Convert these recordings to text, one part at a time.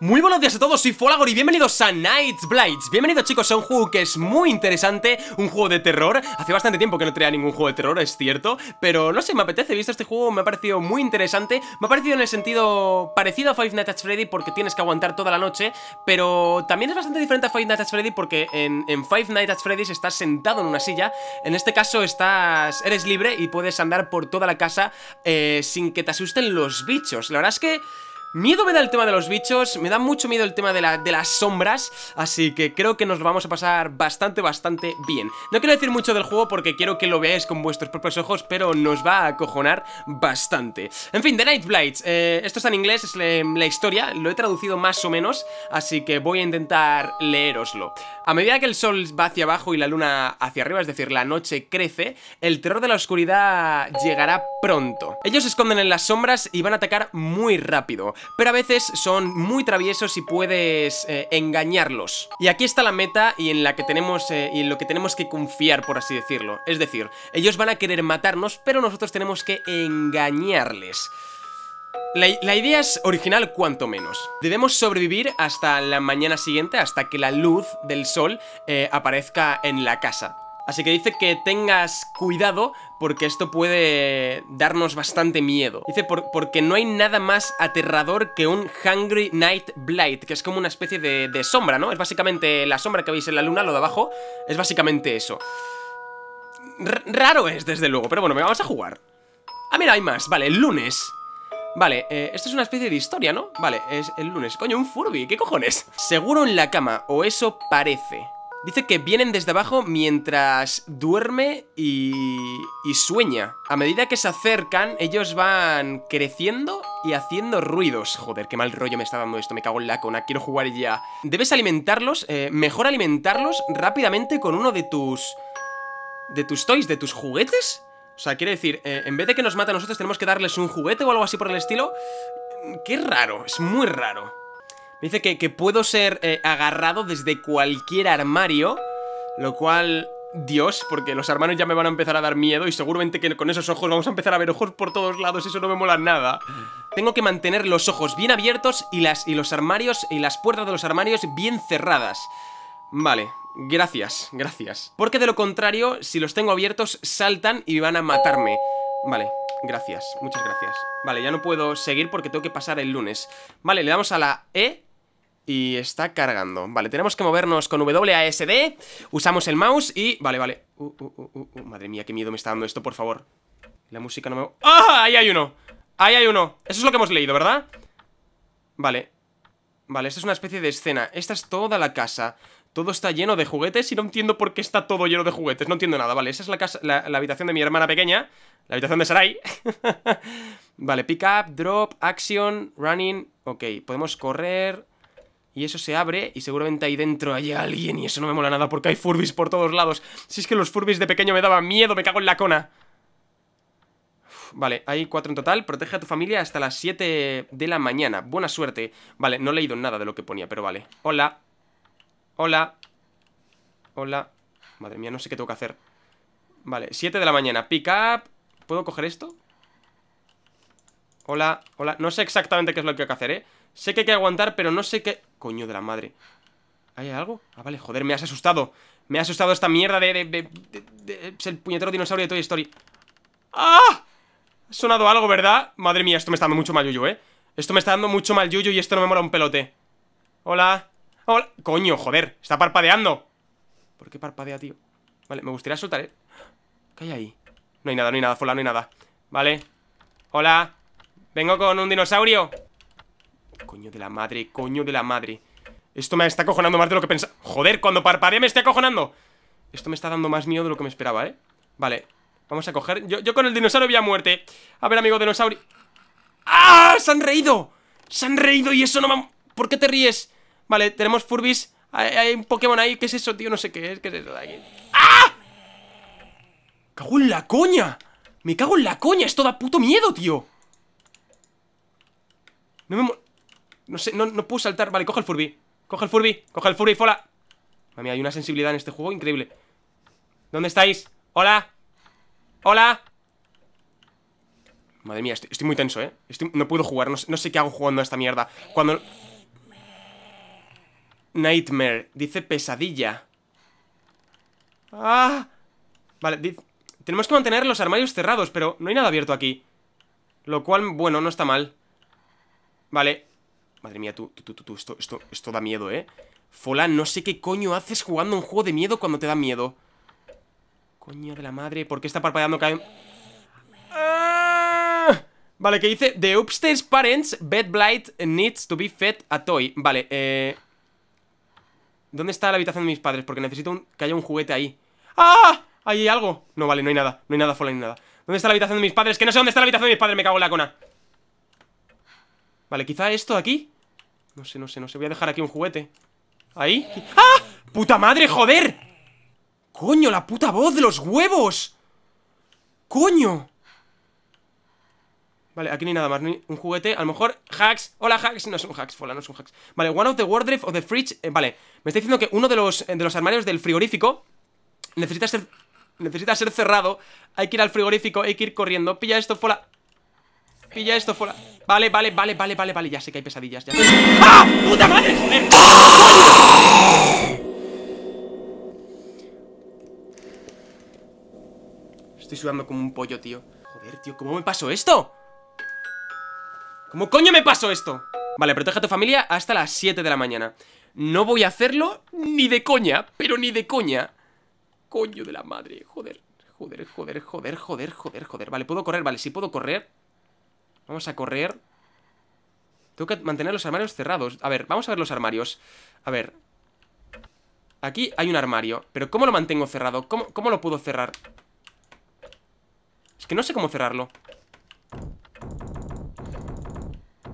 Muy buenos días a todos, soy Folagor y bienvenidos a Night's Blights Bienvenidos chicos a un juego que es muy interesante, un juego de terror Hace bastante tiempo que no traía ningún juego de terror, es cierto Pero no sé, me apetece, he visto este juego, me ha parecido muy interesante Me ha parecido en el sentido parecido a Five Nights at Freddy porque tienes que aguantar toda la noche Pero también es bastante diferente a Five Nights at Freddy porque en, Five Nights at Freddy's estás sentado en una silla En este caso estás eres libre y puedes andar por toda la casa eh, sin que te asusten los bichos La verdad es que... Miedo me da el tema de los bichos, me da mucho miedo el tema de, las sombras, así que creo que nos lo vamos a pasar bastante, bastante bien. No quiero decir mucho del juego porque quiero que lo veáis con vuestros propios ojos, pero nos va a acojonar bastante. En fin, The Night Blights, eh, esto está en inglés, es la, historia, lo he traducido más o menos, así que voy a intentar leeroslo. A medida que el sol va hacia abajo y la luna hacia arriba, es decir, la noche crece, el terror de la oscuridad llegará pronto. Ellos se esconden en las sombras y van a atacar muy rápido pero a veces son muy traviesos y puedes eh, engañarlos. Y aquí está la meta y en la que tenemos eh, en lo que tenemos que confiar, por así decirlo. Es decir, ellos van a querer matarnos, pero nosotros tenemos que engañarles. La, idea es original cuanto menos. Debemos sobrevivir hasta la mañana siguiente, hasta que la luz del sol eh, aparezca en la casa. Así que dice que tengas cuidado porque esto puede darnos bastante miedo. Dice porque no hay nada más aterrador que un Hungry Night Blight, que es como una especie de, sombra, ¿no? Es básicamente la sombra que veis en la luna, lo de abajo, es básicamente eso. raro es, desde luego, pero bueno, me vamos a jugar. Ah, mira, hay más. Vale, el lunes. Vale, eh, esto es una especie de historia, ¿no? Vale, es el lunes. Coño, un Furby, ¿qué cojones? Seguro en la cama, o eso parece. Dice que vienen desde abajo mientras duerme y, sueña. A medida que se acercan, ellos van creciendo y haciendo ruidos. Joder, qué mal rollo me está dando esto, me cago en la cona, quiero jugar ya. Debes alimentarlos, eh, mejor alimentarlos rápidamente con uno de tus... ¿De tus toys? ¿De tus juguetes? O sea, quiere decir, eh, en vez de que nos mata a nosotros tenemos que darles un juguete o algo así por el estilo. Qué raro, es muy raro. Me dice que, puedo ser eh, agarrado desde cualquier armario, lo cual... Dios, porque los hermanos ya me van a empezar a dar miedo y seguramente que con esos ojos vamos a empezar a ver ojos por todos lados, eso no me mola nada. Tengo que mantener los ojos bien abiertos y, las, y los armarios y las puertas de los armarios bien cerradas. Vale, gracias, gracias. Porque de lo contrario, si los tengo abiertos, saltan y van a matarme. Vale, Gracias, muchas gracias Vale, ya no puedo seguir porque tengo que pasar el lunes Vale, le damos a la E y está cargando Vale, tenemos que movernos con WASD Usamos el mouse y... Vale, vale uh, uh, uh, Madre mía, qué miedo me está dando esto, por favor La música no me... ¡Ah! Ahí hay uno Ahí hay uno Eso es lo que hemos leído, ¿verdad? Vale Vale, esta es una especie de escena Esta es toda la casa todo está lleno de juguetes y no entiendo por qué está todo lleno de juguetes. No entiendo nada. Vale, esa es la, casa, la, habitación de mi hermana pequeña. La habitación de Sarai. vale, pick up, drop, action, running. Ok, podemos correr. Y eso se abre y seguramente ahí dentro hay alguien y eso no me mola nada porque hay furbis por todos lados. Si es que los furbis de pequeño me daban miedo, me cago en la cona. vale, hay cuatro en total. Protege a tu familia hasta las 7 de la mañana. Buena suerte. Vale, no he leído nada de lo que ponía, pero vale. Hola. Hola. Hola. Madre mía, no sé qué tengo que hacer. Vale, 7 de la mañana. Pick up. ¿Puedo coger esto? Hola, hola. No sé exactamente qué es lo que hay que hacer, ¿eh? Sé que hay que aguantar, pero no sé qué... Coño de la madre. ¿Hay algo? Ah, vale, joder, me has asustado. Me ha asustado esta mierda de... el puñetero dinosaurio de Toy Story. ¡Ah! Ha sonado algo, ¿verdad? Madre mía, esto me está dando mucho mal yuyo, ¿eh? Esto me está dando mucho mal yuyo y esto no me mola un pelote. Hola. Hola. Coño, joder, está parpadeando. ¿Por qué parpadea, tío? Vale, me gustaría soltar, ¿eh? ¿Qué hay ahí? No hay nada, no hay nada, Fola, no hay nada Vale Hola Vengo con un dinosaurio Coño de la madre, coño de la madre Esto me está acojonando más de lo que pensaba Joder, cuando parpadea me está acojonando Esto me está dando más miedo de lo que me esperaba, ¿eh? Vale, vamos a coger Yo, con el dinosaurio había muerte A ver, amigo dinosaurio ¡Ah! ¡Se han reído! ¡Se han reído y eso no me... ¿Por qué te ríes? Vale, tenemos Furbis. Hay, un Pokémon ahí. ¿Qué es eso, tío? No sé qué es. ¿Qué es eso de ¡Ah! ¡Cago en la coña! ¡Me cago en la coña! ¡Esto da puto miedo, tío! No me... no sé, no, puedo saltar. Vale, coge el Furby. Coge el Furby. Coge el Furby, fola. Mami, hay una sensibilidad en este juego increíble. ¿Dónde estáis? ¡Hola! ¡Hola! Madre mía, estoy, muy tenso, ¿eh? no puedo jugar, no, no, sé qué hago jugando a esta mierda. Cuando... Nightmare. Dice pesadilla. ¡Ah! Vale, Tenemos que mantener los armarios cerrados, pero no hay nada abierto aquí. Lo cual, bueno, no está mal. Vale. Madre mía, tú, tú, tú, tú, esto, esto, da miedo, ¿eh? Fola, no sé qué coño haces jugando un juego de miedo cuando te da miedo. Coño de la madre, ¿por qué está parpadeando ah. Vale, que dice The upstairs parents bed needs to be fed a toy Vale, eh... ¿Dónde está la habitación de mis padres? Porque necesito que haya un juguete ahí ¡Ah! hay algo No, vale, no hay nada No hay nada, Fola, ni nada ¿Dónde está la habitación de mis padres? Que no sé dónde está la habitación de mis padres Me cago en la cona Vale, quizá esto aquí No sé, no sé, no sé Voy a dejar aquí un juguete Ahí ¡Ah! ¡Puta madre, joder! ¡Coño, la puta voz de los huevos! ¡Coño! Vale, aquí ni nada más, ni un juguete, a lo mejor hacks, hola hacks, no es un hacks, fola, no es un hacks Vale, one of the wardrobe of the fridge, eh, vale, me está diciendo que uno de los, de los armarios del frigorífico necesita ser, necesita ser cerrado Hay que ir al frigorífico, hay que ir corriendo, pilla esto, fola, pilla esto, fola Vale, vale, vale, vale, vale, vale, ya sé que hay pesadillas, ¡Ah! ¡Puta madre, Estoy sudando como un pollo, tío Joder, tío, ¿cómo me pasó esto? ¿Cómo coño me pasó esto? Vale, protege a tu familia hasta las 7 de la mañana No voy a hacerlo ni de coña, pero ni de coña Coño de la madre, joder Joder, joder, joder, joder, joder, joder Vale, puedo correr, vale, si puedo correr Vamos a correr Tengo que mantener los armarios cerrados A ver, vamos a ver los armarios A ver Aquí hay un armario Pero ¿cómo lo mantengo cerrado? ¿Cómo, cómo lo puedo cerrar? Es que no sé cómo cerrarlo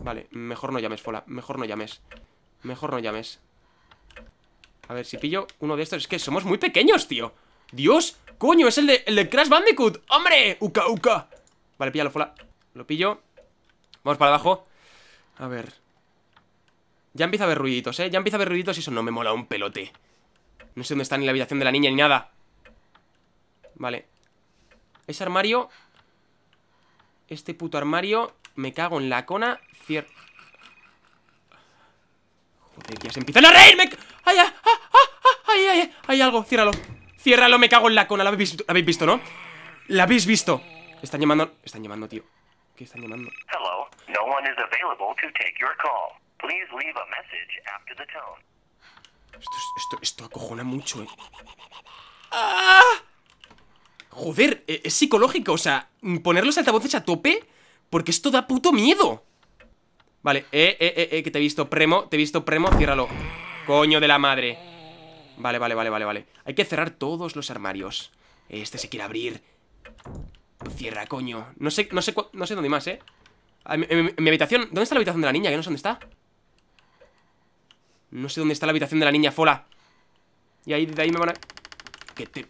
Vale, mejor no llames, Fola Mejor no llames Mejor no llames A ver, si pillo uno de estos Es que somos muy pequeños, tío ¡Dios! ¡Coño! ¡Es el de, Crash Bandicoot! ¡Hombre! ¡Uka, uka! Vale, píllalo, Fola Lo pillo Vamos para abajo A ver Ya empieza a haber ruiditos, ¿eh? Ya empieza a haber ruiditos y eso no me mola un pelote No sé dónde está ni la habitación de la niña ni nada Vale Ese armario Este puto armario me cago en la cona. Cier... Joder, ya se empiezan a reír. Me... ¡Ay, ay, ay, ay, Hay algo. Ciérralo. Ciérralo, me cago en la cona. ¿La habéis, visto, ¿La habéis visto, no? ¿La habéis visto? Están llamando... Están llamando, tío. ¿Qué están llamando? Hello. No one is available to take your call. Please leave a message after the tone. Esto, esto, esto acojona mucho, eh. ¡Ah! Joder, e-, es psicológico, o sea, poner los altavoces a tope porque esto da puto miedo Vale, eh, eh, eh, eh, que te he visto Premo, te he visto Premo, ciérralo Coño de la madre Vale, vale, vale, vale, vale Hay que cerrar todos los armarios Este se quiere abrir Cierra, coño No sé, no sé, no sé dónde más, eh ah, mi habitación, ¿dónde está la habitación de la niña? Que no sé dónde está No sé dónde está la habitación de la niña, Fola Y ahí, de ahí me van a... Que te...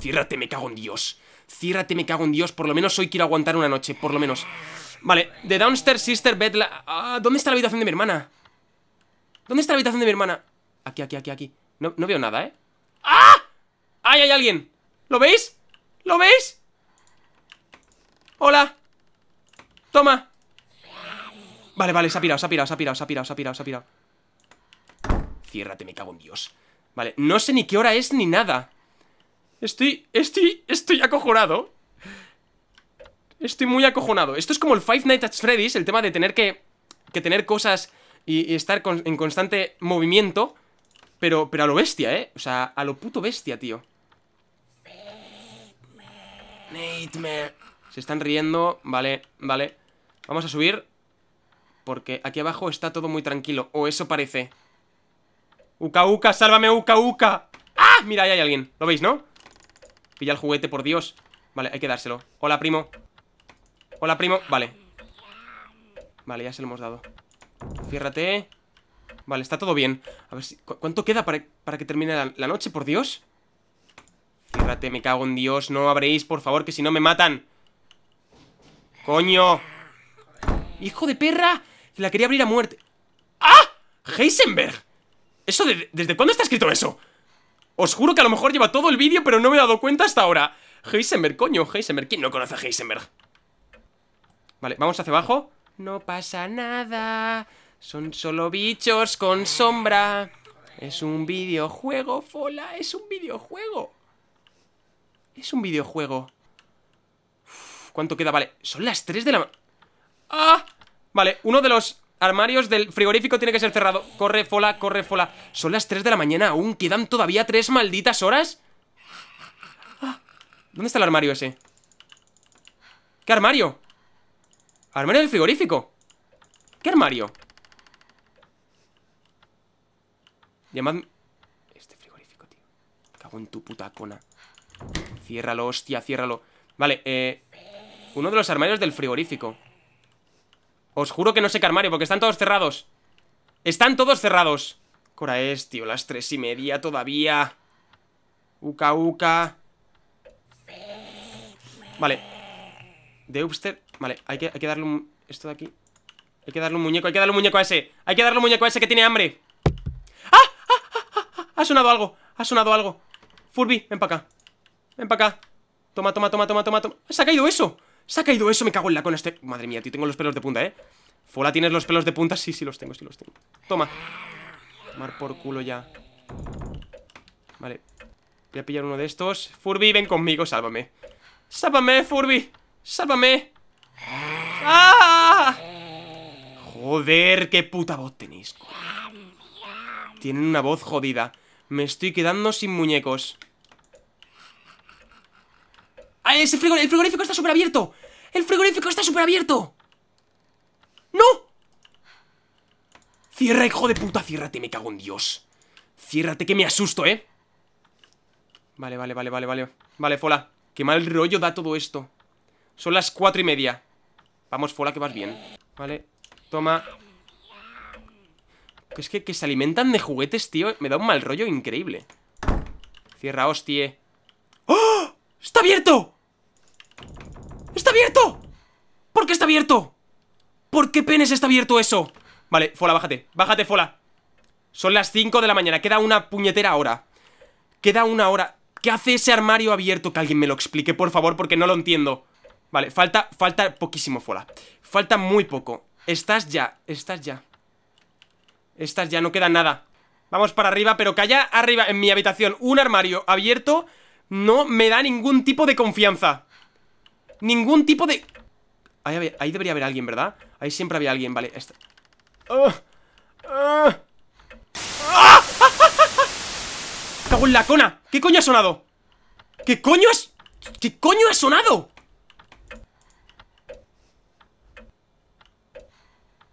Ciérrate, me cago en Dios Ciérrate, me cago en Dios Por lo menos hoy quiero aguantar una noche, por lo menos Vale, The Downstairs Sister Bed... Ah, ¿Dónde está la habitación de mi hermana? ¿Dónde está la habitación de mi hermana? Aquí, aquí, aquí, aquí No, no veo nada, ¿eh? ¡Ah! ¡Ahí hay alguien! ¿Lo veis? ¿Lo veis? ¡Hola! ¡Toma! Vale, vale, se ha pirado, se ha pirado, se ha pirado, se ha pirado, se ha pirado, se ha pirado Ciérrate, me cago en Dios Vale, no sé ni qué hora es ni nada Estoy, estoy, estoy acojonado Estoy muy acojonado. Esto es como el Five Nights at Freddy's, el tema de tener que, que tener cosas y, estar en constante movimiento. Pero, pero a lo bestia, ¿eh? O sea, a lo puto bestia, tío. Nightmare. Se están riendo. Vale, vale. Vamos a subir. Porque aquí abajo está todo muy tranquilo. O eso parece. Uka Uka, sálvame Uka Uka. ¡Ah! Mira, ahí hay alguien. ¿Lo veis, no? Pilla el juguete, por Dios. Vale, hay que dárselo. Hola, primo. Hola, primo. Vale. Vale, ya se lo hemos dado. Ciérrate. Vale, está todo bien. A ver si... ¿Cuánto queda para, que termine la, noche, por Dios? Ciérrate, me cago en Dios. No abréis, por favor, que si no me matan. ¡Coño! ¡Hijo de perra! La quería abrir a muerte. ¡Ah! ¡Heisenberg! ¿Eso desde cuándo está escrito eso? Os juro que a lo mejor lleva todo el vídeo, pero no me he dado cuenta hasta ahora. Heisenberg, coño, Heisenberg. ¿Quién no conoce a Heisenberg? Vale, vamos hacia abajo. No pasa nada. Son solo bichos con sombra. Es un videojuego, Fola. Es un videojuego. Es un videojuego. ¿Cuánto queda? Vale, son las 3 de la... ¡Ah! Vale, uno de los armarios del frigorífico tiene que ser cerrado. Corre, Fola, corre, Fola. Son las 3 de la mañana aún. ¿Quedan todavía tres malditas horas? Ah, ¿Dónde está el armario ese? ¿Qué armario? Armario del frigorífico ¿Qué armario? Llamadme... Este frigorífico, tío Cago en tu puta cona Ciérralo, hostia, ciérralo Vale, eh... Uno de los armarios del frigorífico Os juro que no sé qué armario Porque están todos cerrados Están todos cerrados Cora es, tío, las tres y media todavía Uca, uca Vale De usted Vale, hay que, hay que darle un... Esto de aquí Hay que darle un muñeco, hay que darle un muñeco a ese Hay que darle un muñeco a ese que tiene hambre ¡Ah! ¡Ah! ¡Ah! ¡Ah! Ha sonado algo Ha sonado algo Furby, ven para acá Ven para acá Toma, toma, toma, toma, toma, toma ¡Se ha caído eso! ¡Se ha caído eso! Me cago en la con este... Madre mía, tío, tengo los pelos de punta, ¿eh? Fola, ¿tienes los pelos de punta? Sí, sí los tengo, sí los tengo Toma Tomar por culo ya Vale Voy a pillar uno de estos Furby, ven conmigo, sálvame Sálvame, Furby Sálvame ¡Ah! Joder, qué puta voz tenéis. Tienen una voz jodida. Me estoy quedando sin muñecos. ¡Ah, ese el frigorífico está súper abierto! ¡El frigorífico está súper abierto! ¡No! Cierra, hijo de puta, ciérrate, me cago en Dios. Ciérrate que me asusto, ¿eh? Vale, vale, vale, vale, vale. Vale, Fola. Qué mal rollo da todo esto. Son las cuatro y media. Vamos, Fola, que vas bien Vale, toma Es que, se alimentan de juguetes, tío Me da un mal rollo increíble Cierra, hostie ¡Oh! ¡Está abierto! ¡Está abierto! ¿Por qué está abierto? ¿Por qué penes está abierto eso? Vale, Fola, bájate Bájate, Fola Son las 5 de la mañana Queda una puñetera hora Queda una hora ¿Qué hace ese armario abierto? Que alguien me lo explique, por favor, porque no lo entiendo Vale, falta, falta poquísimo fuera Falta muy poco Estás ya, estás ya Estás ya, no queda nada Vamos para arriba, pero que haya arriba en mi habitación un armario abierto No me da ningún tipo de confianza Ningún tipo de... Ahí, debería haber alguien, ¿verdad? Ahí siempre había alguien, vale esta... ¡Ah! ¡Ah! ¡Ah! ¡Cago en la cona! ¿Qué coño ha sonado? ¿Qué coño has...? ¿Qué coño ha sonado?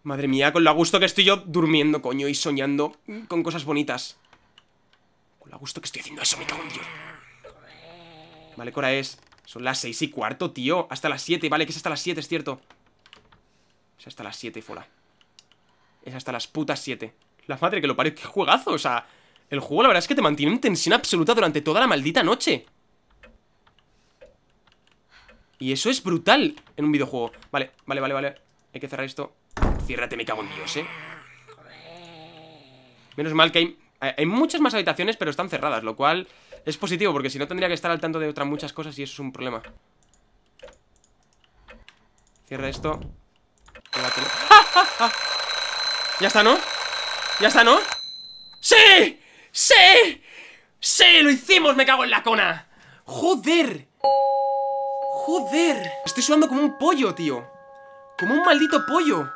Madre mía, con lo a gusto que estoy yo durmiendo, coño, y soñando con cosas bonitas. Con lo a gusto que estoy haciendo eso, me cago en Dios. Vale, Cora es. Son las seis y cuarto, tío. Hasta las siete, vale, que es hasta las siete, es cierto. Es hasta las siete, fola. Es hasta las putas siete. La madre que lo parió, qué juegazo, o sea. El juego, la verdad es que te mantiene en tensión absoluta durante toda la maldita noche. Y eso es brutal en un videojuego. Vale, vale, vale, vale. Hay que cerrar esto. Cierrate, me cago en Dios, eh Menos mal que hay, eh, hay muchas más habitaciones Pero están cerradas, lo cual es positivo Porque si no tendría que estar al tanto de otras muchas cosas Y eso es un problema Cierra esto Ya está, ¿no? Ya está, ¿no? ¡Sí! ¡Sí! ¡Sí! ¡Lo hicimos! ¡Me cago en la cona! ¡Joder! ¡Joder! Estoy sudando como un pollo, tío Como un maldito pollo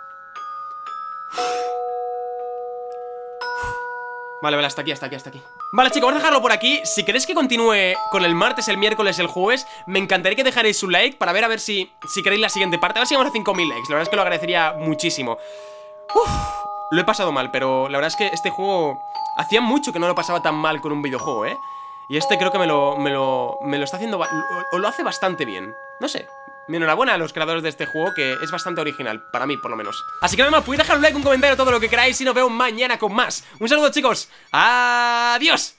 Vale, vale, hasta aquí, hasta aquí, hasta aquí Vale, chicos, vamos a dejarlo por aquí Si queréis que continúe con el martes, el miércoles, el jueves Me encantaría que dejarais un like para ver a ver si, si queréis la siguiente parte A ver si a 5.000 likes, la verdad es que lo agradecería muchísimo lo he pasado mal, pero la verdad es que este juego... Hacía mucho que no lo pasaba tan mal con un videojuego, ¿eh? Y este creo que me lo, me lo, me lo está haciendo... O lo hace bastante bien, no sé mi enhorabuena a los creadores de este juego que es bastante original, para mí por lo menos. Así que nada más, podéis pues dejar un like, un comentario, todo lo que queráis y nos vemos mañana con más. Un saludo chicos, adiós.